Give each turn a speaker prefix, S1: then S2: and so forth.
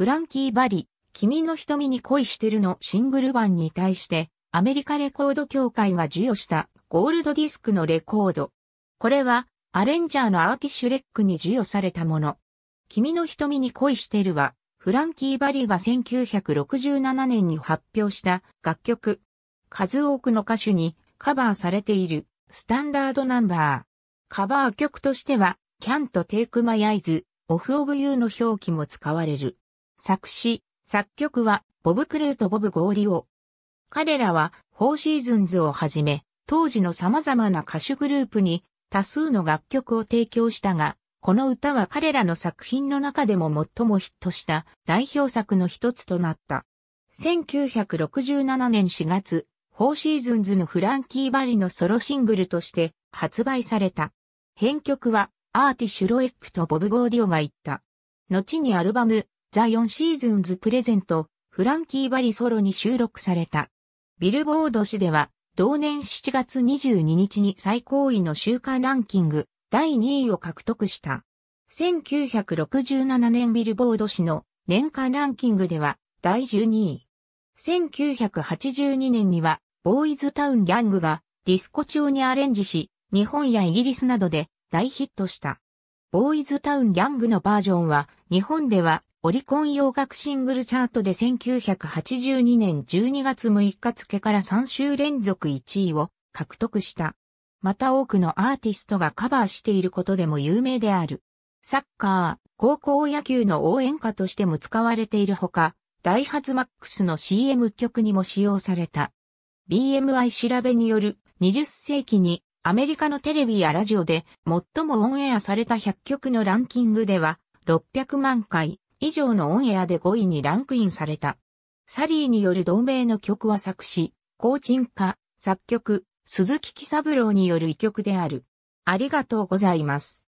S1: フランキー・バリ、君の瞳に恋してるのシングル版に対して、アメリカレコード協会が授与したゴールドディスクのレコード。これは、アレンジャーのアーティッシュレックに授与されたもの。君の瞳に恋してるは、フランキー・バリが1967年に発表した楽曲。数多くの歌手にカバーされているスタンダードナンバー。カバー曲としては、Can't Take My Eyes Off of You の表記も使われる。作詞、作曲はボブ・クルーとボブ・ゴーリオ。彼らはフォーシーズンズをはじめ、当時の様々な歌手グループに多数の楽曲を提供したが、この歌は彼らの作品の中でも最もヒットした代表作の一つとなった。1967年4月、フォーシーズンズのフランキー・バリのソロシングルとして発売された。編曲はアーティ・シュロエックとボブ・ゴーディオが言った。後にアルバム、ザ・4シーズンズ・プレゼント、フランキー・バリソロに収録された。ビルボード誌では、同年7月22日に最高位の週間ランキング第2位を獲得した。1967年ビルボード誌の年間ランキングでは第12位。1982年にはボーイズタウンギャングがディスコ調にアレンジし、日本やイギリスなどで大ヒットした。ボーイズタウンギャングのバージョンは日本ではオリコン洋楽シングルチャートで1982年12月6日付から3週連続1位を獲得した。また多くのアーティストがカバーしていることでも有名である。サッカー、高校野球の応援歌としても使われているほか、ダイハツマックスの CM 曲にも使用された。BMI 調べによる20世紀にアメリカのテレビやラジオで最もオンエアされた100曲のランキングでは600万回、以上のオンエアで5位にランクインされた。サリーによる同盟の曲は作詞、高沈歌、作曲、鈴木喜三郎による異曲である。ありがとうございます。